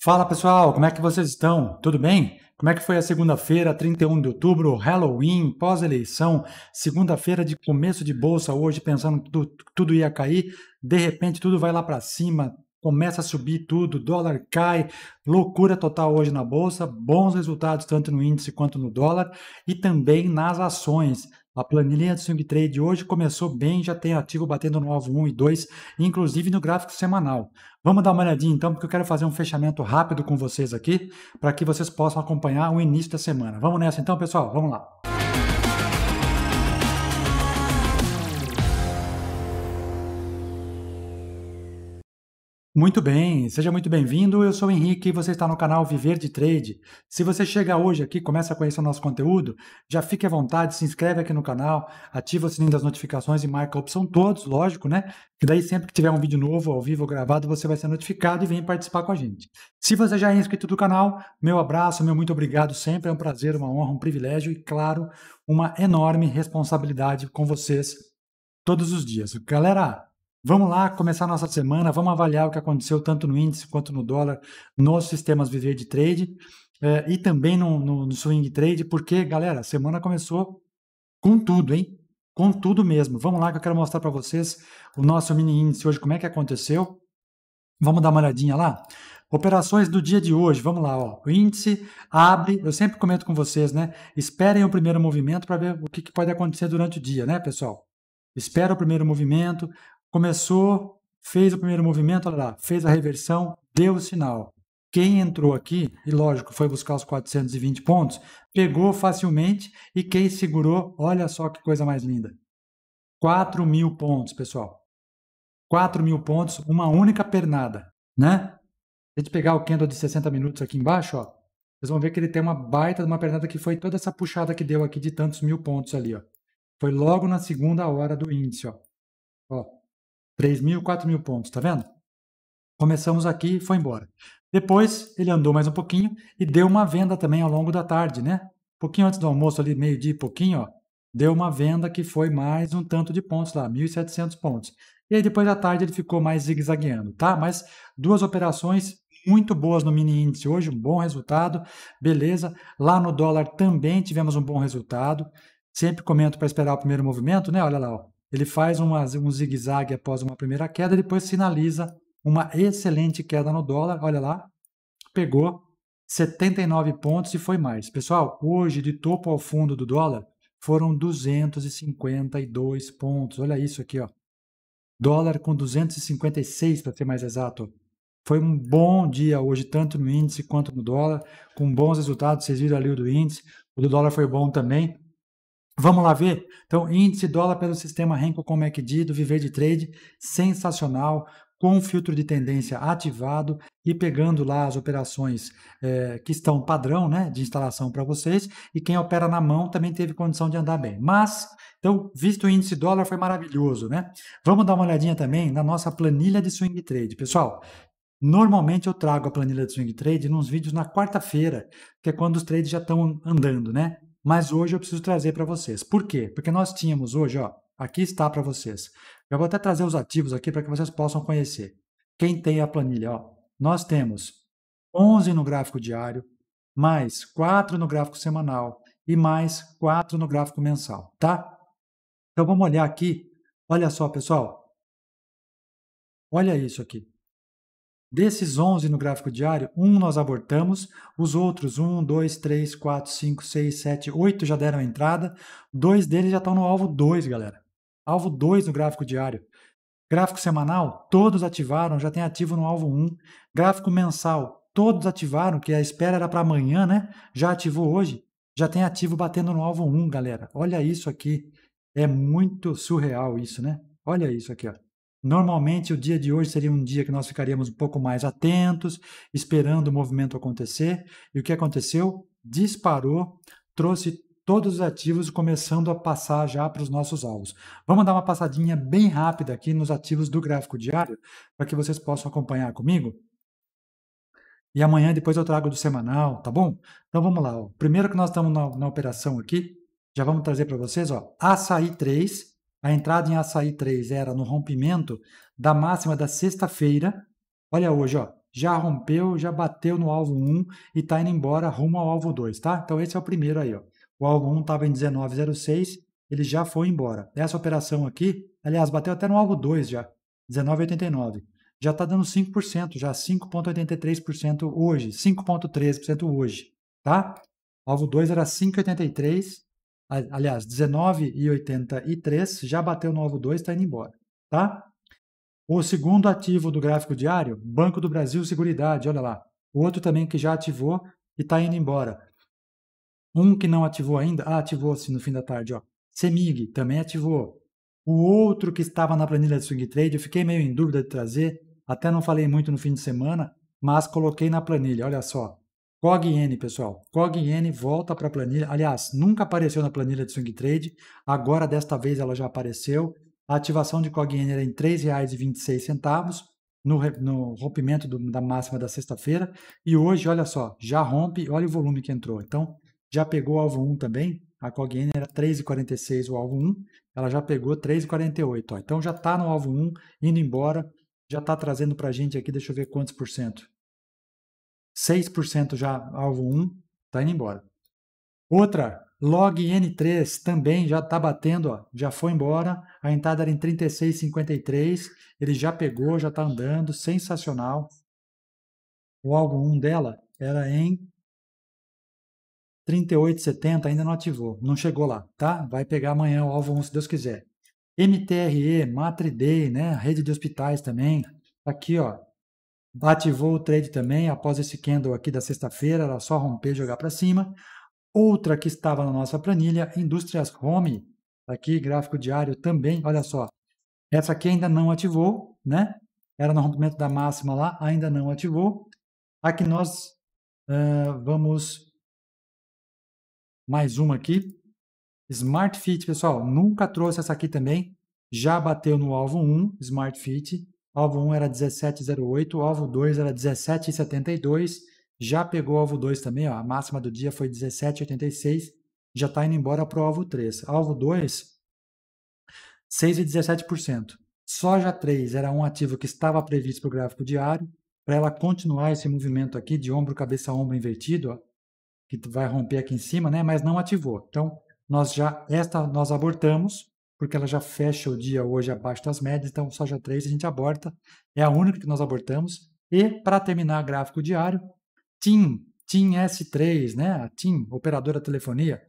Fala pessoal, como é que vocês estão? Tudo bem? Como é que foi a segunda-feira, 31 de outubro, Halloween, pós-eleição, segunda-feira de começo de bolsa hoje, pensando que tudo, tudo ia cair, de repente tudo vai lá para cima, começa a subir tudo, dólar cai, loucura total hoje na bolsa, bons resultados tanto no índice quanto no dólar e também nas ações. A planilha do Swing Trade hoje começou bem, já tem ativo batendo no alvo 1 e 2, inclusive no gráfico semanal. Vamos dar uma olhadinha então, porque eu quero fazer um fechamento rápido com vocês aqui, para que vocês possam acompanhar o início da semana. Vamos nessa então, pessoal? Vamos lá. Muito bem, seja muito bem-vindo. Eu sou o Henrique e você está no canal Viver de Trade. Se você chega hoje aqui, começa a conhecer o nosso conteúdo, já fique à vontade, se inscreve aqui no canal, ativa o sininho das notificações e marca a opção todos, lógico, né? Que daí sempre que tiver um vídeo novo, ao vivo ou gravado, você vai ser notificado e vem participar com a gente. Se você já é inscrito do canal, meu abraço, meu muito obrigado sempre, é um prazer, uma honra, um privilégio e, claro, uma enorme responsabilidade com vocês todos os dias. Galera, Vamos lá começar a nossa semana, vamos avaliar o que aconteceu tanto no índice quanto no dólar nos sistemas Viver de Trade eh, e também no, no, no Swing Trade, porque, galera, a semana começou com tudo, hein? Com tudo mesmo. Vamos lá que eu quero mostrar para vocês o nosso mini índice hoje, como é que aconteceu. Vamos dar uma olhadinha lá? Operações do dia de hoje, vamos lá, ó. o índice abre, eu sempre comento com vocês, né? Esperem o primeiro movimento para ver o que, que, pode acontecer durante o dia, né, pessoal? Espera o primeiro movimento, começou, fez o primeiro movimento, olha lá, fez a reversão, deu o sinal. Quem entrou aqui, e lógico, foi buscar os 420 pontos, pegou facilmente e quem segurou, olha só que coisa mais linda. 4 mil pontos, pessoal. 4 mil pontos, uma única pernada, né? Se a gente pegar o candle de 60 minutos aqui embaixo, ó, vocês vão ver que ele tem uma baita de uma pernada que foi toda essa puxada que deu aqui de tantos mil pontos ali, ó. Foi logo na segunda hora do índice, ó. Ó, 3 mil, 4 mil pontos, tá vendo? Começamos aqui e foi embora. Depois ele andou mais um pouquinho e deu uma venda também ao longo da tarde, né? Um pouquinho antes do almoço, ali meio-dia e pouquinho, ó, deu uma venda que foi mais um tanto de pontos lá, 1.700 pontos. E aí depois da tarde ele ficou mais zigue-zagueando, tá? Mas duas operações muito boas no mini índice hoje, um bom resultado, beleza. Lá no dólar também tivemos um bom resultado. Sempre comento para esperar o primeiro movimento, né? Olha lá, ó. Ele faz uma, um zigue-zague após uma primeira queda, depois sinaliza uma excelente queda no dólar. Olha lá, pegou 79 pontos e foi mais. Pessoal, hoje de topo ao fundo do dólar foram 252 pontos. Olha isso aqui, ó. Dólar com 256 para ser mais exato. Foi um bom dia hoje, tanto no índice quanto no dólar, com bons resultados. Vocês viram ali o do índice. O do dólar foi bom também. Vamos lá ver? Então, índice dólar pelo sistema Renko com MACD é do Viver de Trade, sensacional, com filtro de tendência ativado e pegando lá as operações é, que estão padrão né, de instalação para vocês. E quem opera na mão também teve condição de andar bem. Mas, então, visto o índice dólar, foi maravilhoso, né? Vamos dar uma olhadinha também na nossa planilha de swing trade. Pessoal, Normalmente eu trago a planilha de swing trade nos vídeos na quarta-feira, que é quando os trades já estão andando, né? Mas hoje eu preciso trazer para vocês. Por quê? Porque nós tínhamos hoje, ó, aqui está para vocês. Eu vou até trazer os ativos aqui para que vocês possam conhecer. Quem tem a planilha, ó, nós temos 11 no gráfico diário, mais 4 no gráfico semanal e mais 4 no gráfico mensal, tá? Então vamos olhar aqui. Olha só, pessoal. Olha isso aqui. Desses 11 no gráfico diário, um nós abortamos, os outros 1, 2, 3, 4, 5, 6, 7, 8 já deram a entrada, dois deles já estão no alvo 2, galera. Alvo 2 no gráfico diário. Gráfico semanal, todos ativaram, já tem ativo no alvo 1. Gráfico mensal, todos ativaram, que a espera era para amanhã, né? Já ativou hoje, já tem ativo batendo no alvo 1, galera. Olha isso aqui. É muito surreal isso, né? Olha isso aqui, ó. Normalmente, o dia de hoje seria um dia que nós ficaríamos um pouco mais atentos, esperando o movimento acontecer, e o que aconteceu? Disparou, trouxe todos os ativos, começando a passar já para os nossos alvos. Vamos dar uma passadinha bem rápida aqui nos ativos do gráfico diário, para que vocês possam acompanhar comigo. E amanhã depois eu trago do semanal, tá bom? Então vamos lá. Ó. Primeiro que nós estamos na, na operação aqui, já vamos trazer para vocês, ó, açaí 3, a entrada em açaí 3 era no rompimento da máxima da sexta-feira. Olha hoje, ó. Já rompeu, já bateu no alvo 1 e está indo embora rumo ao alvo 2, tá? Então esse é o primeiro aí, ó. O alvo 1 estava em 1906, ele já foi embora. Essa operação aqui, aliás, bateu até no alvo 2 já, 1989. Já está dando 5%, já 5.83% hoje, 5.13% hoje, tá? Alvo 2 era 5,83, aliás, 19,83, já bateu no alvo 2, está indo embora, tá? O segundo ativo do gráfico diário, Banco do Brasil Seguridade, olha lá. O outro também que já ativou e está indo embora. Um que não ativou ainda, ah, ativou-se no fim da tarde, ó. CEMIG também ativou. O outro que estava na planilha de swing trade, eu fiquei meio em dúvida de trazer, até não falei muito no fim de semana, mas coloquei na planilha, olha só. COGN, pessoal. COGN volta para a planilha. Aliás, nunca apareceu na planilha de swing trade. Agora, desta vez, ela já apareceu. A ativação de COGN era em R$ 3,26 no, no rompimento do, da máxima da sexta-feira. E hoje, olha só, já rompe. Olha o volume que entrou. Então, já pegou o alvo 1 também. A COGN era 3,46 o alvo 1. Ela já pegou 3,48. Então, já está no alvo 1, indo embora. Já está trazendo para a gente aqui, deixa eu ver quantos por cento. 6% já alvo 1, está indo embora. Outra, log N3 também já está batendo, ó, já foi embora. A entrada era em 36,53, ele já pegou, já está andando, sensacional. O alvo 1 dela era em 38,70, ainda não ativou, não chegou lá, tá? Vai pegar amanhã o alvo 1 se Deus quiser. MTRE, Matriday, né? Rede de hospitais também. Aqui, ó, Ativou o trade também após esse candle aqui da sexta-feira, era só romper e jogar para cima. Outra que estava na nossa planilha, Indústrias Home, aqui gráfico diário também, olha só. Essa aqui ainda não ativou, né? Era no rompimento da máxima lá, ainda não ativou. Aqui nós uh, vamos mais uma aqui. Smart Fit, pessoal, nunca trouxe essa aqui também. Já bateu no alvo 1, Smart Fit. Alvo 1 era 17,08, alvo 2 era 17,72, já pegou o alvo 2 também, ó, a máxima do dia foi 17,86, já está indo embora para o alvo 3. Alvo 2, 6,17%. Soja 3 era um ativo que estava previsto para o gráfico diário, para ela continuar esse movimento aqui de ombro, cabeça, ombro invertido, ó, que vai romper aqui em cima, né? mas não ativou. Então, nós já, esta nós abortamos, porque ela já fecha o dia hoje abaixo das médias, então soja 3 a gente aborta, é a única que nós abortamos. E para terminar gráfico diário, TIM, TIM S3, né? A TIM, operadora telefonia,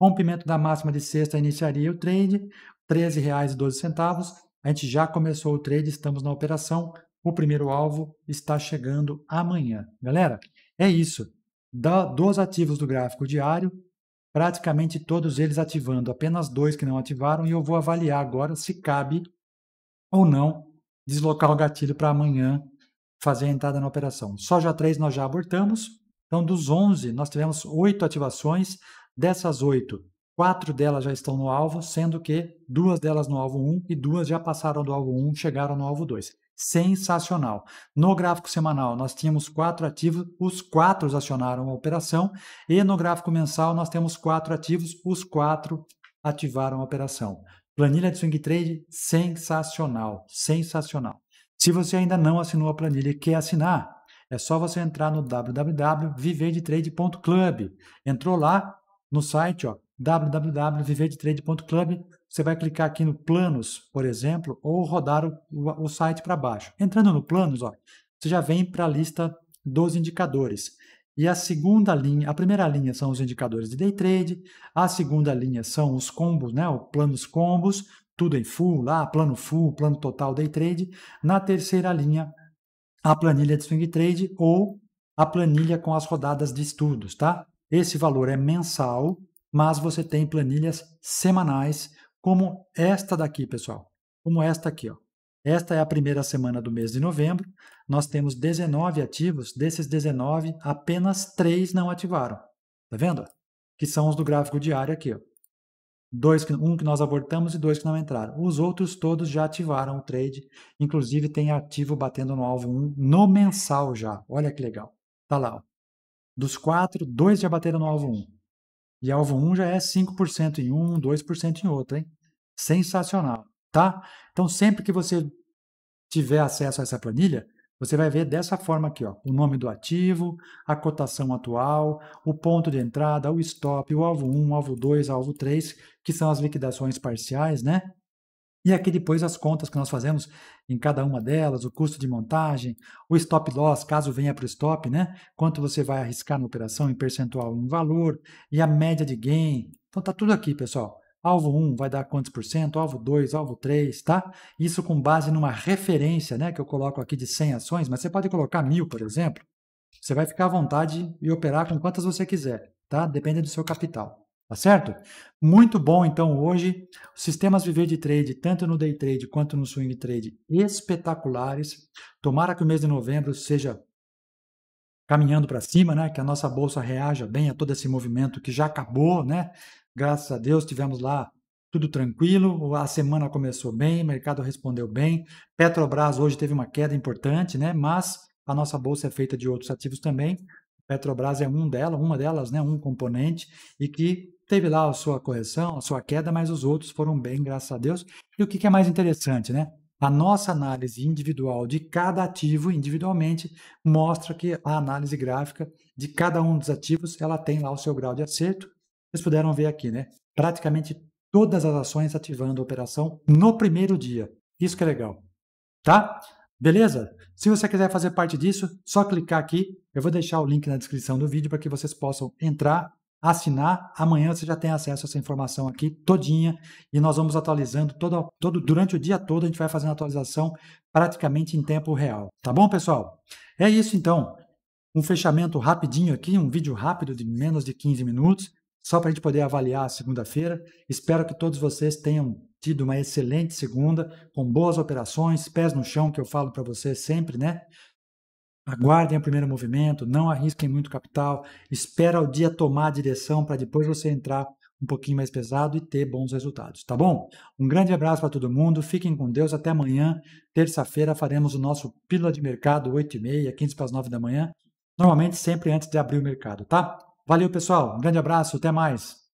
rompimento da máxima de sexta iniciaria o trade, R$ 13,12. A gente já começou o trade, estamos na operação. O primeiro alvo está chegando amanhã. Galera, é isso. Da, dos ativos do gráfico diário, praticamente todos eles ativando, apenas dois que não ativaram, e eu vou avaliar agora se cabe ou não deslocar o gatilho para amanhã fazer a entrada na operação. Soja 3 nós já abortamos, então dos 11 nós tivemos 8 ativações, dessas 8, 4 delas já estão no alvo, sendo que duas delas no alvo 1 e duas já passaram do alvo 1, chegaram no alvo 2 sensacional. No gráfico semanal, nós tínhamos quatro ativos, os quatro acionaram a operação, e no gráfico mensal, nós temos quatro ativos, os quatro ativaram a operação. Planilha de swing trade sensacional, sensacional. Se você ainda não assinou a planilha e quer assinar, é só você entrar no www.viverdetrade.club. Entrou lá no site, ó, www.viverdetrade.club, você vai clicar aqui no planos, por exemplo, ou rodar o, o, o site para baixo. Entrando no planos, ó, você já vem para a lista dos indicadores. E a segunda linha, a primeira linha são os indicadores de day trade, a segunda linha são os combos, né, o planos combos, tudo em full lá, plano full, plano total day trade. Na terceira linha, a planilha de swing trade ou a planilha com as rodadas de estudos, tá? Esse valor é mensal, mas você tem planilhas semanais como esta daqui, pessoal. Como esta aqui, ó. Esta é a primeira semana do mês de novembro. Nós temos 19 ativos. Desses 19, apenas 3 não ativaram. Tá vendo? Que são os do gráfico diário aqui. Ó. Dois, um que nós abortamos e dois que não entraram. Os outros todos já ativaram o trade. Inclusive, tem ativo batendo no alvo 1 no mensal já. Olha que legal. Tá lá. Ó. Dos quatro, dois já bateram no alvo 1. E alvo 1 já é 5% em um, 2% em outro, hein? Sensacional, tá? Então, sempre que você tiver acesso a essa planilha, você vai ver dessa forma aqui, ó, o nome do ativo, a cotação atual, o ponto de entrada, o stop, o alvo 1, alvo 2, alvo 3, que são as liquidações parciais, né? E aqui depois as contas que nós fazemos em cada uma delas, o custo de montagem, o stop loss, caso venha para o stop, né? Quanto você vai arriscar na operação em percentual, em valor, e a média de gain. Então tá tudo aqui, pessoal. Alvo 1 vai dar quantos por cento, alvo 2, alvo 3, tá? Isso com base numa referência, né? Que eu coloco aqui de 100 ações, mas você pode colocar mil, por exemplo. Você vai ficar à vontade e operar com quantas você quiser, tá? Depende do seu capital. Tá certo? Muito bom, então, hoje, sistemas viver de trade, tanto no day trade quanto no swing trade, espetaculares. Tomara que o mês de novembro seja caminhando para cima, né? Que a nossa bolsa reaja bem a todo esse movimento que já acabou, né? Graças a Deus tivemos lá tudo tranquilo, a semana começou bem, o mercado respondeu bem. Petrobras hoje teve uma queda importante, né? Mas a nossa bolsa é feita de outros ativos também. Petrobras é um dela, uma delas, né, um componente, e que teve lá a sua correção, a sua queda, mas os outros foram bem, graças a Deus. E o que, é mais interessante, né? A nossa análise individual de cada ativo individualmente mostra que a análise gráfica de cada um dos ativos ela tem lá o seu grau de acerto. Vocês puderam ver aqui, né? Praticamente todas as ações ativando a operação no primeiro dia. Isso que é legal, tá? Beleza? Se você quiser fazer parte disso, só clicar aqui. Eu vou deixar o link na descrição do vídeo para que vocês possam entrar assinar. Amanhã você já tem acesso a essa informação aqui todinha e nós vamos atualizando todo, todo durante o dia todo, a gente vai fazendo atualização praticamente em tempo real. Tá bom, pessoal? É isso então. Um fechamento rapidinho aqui, um vídeo rápido de menos de 15 minutos, só para a gente poder avaliar a segunda-feira. Espero que todos vocês tenham tido uma excelente segunda, com boas operações, pés no chão, que eu falo para vocês sempre, né? Aguardem o primeiro movimento, não arrisquem muito capital, espera o dia tomar a direção para depois você entrar um pouquinho mais pesado e ter bons resultados, tá bom? Um grande abraço para todo mundo, fiquem com Deus, até amanhã, terça-feira faremos o nosso Pílula de Mercado, 8h30, 15 para as 9 da manhã, normalmente sempre antes de abrir o mercado, tá? Valeu pessoal, um grande abraço, até mais!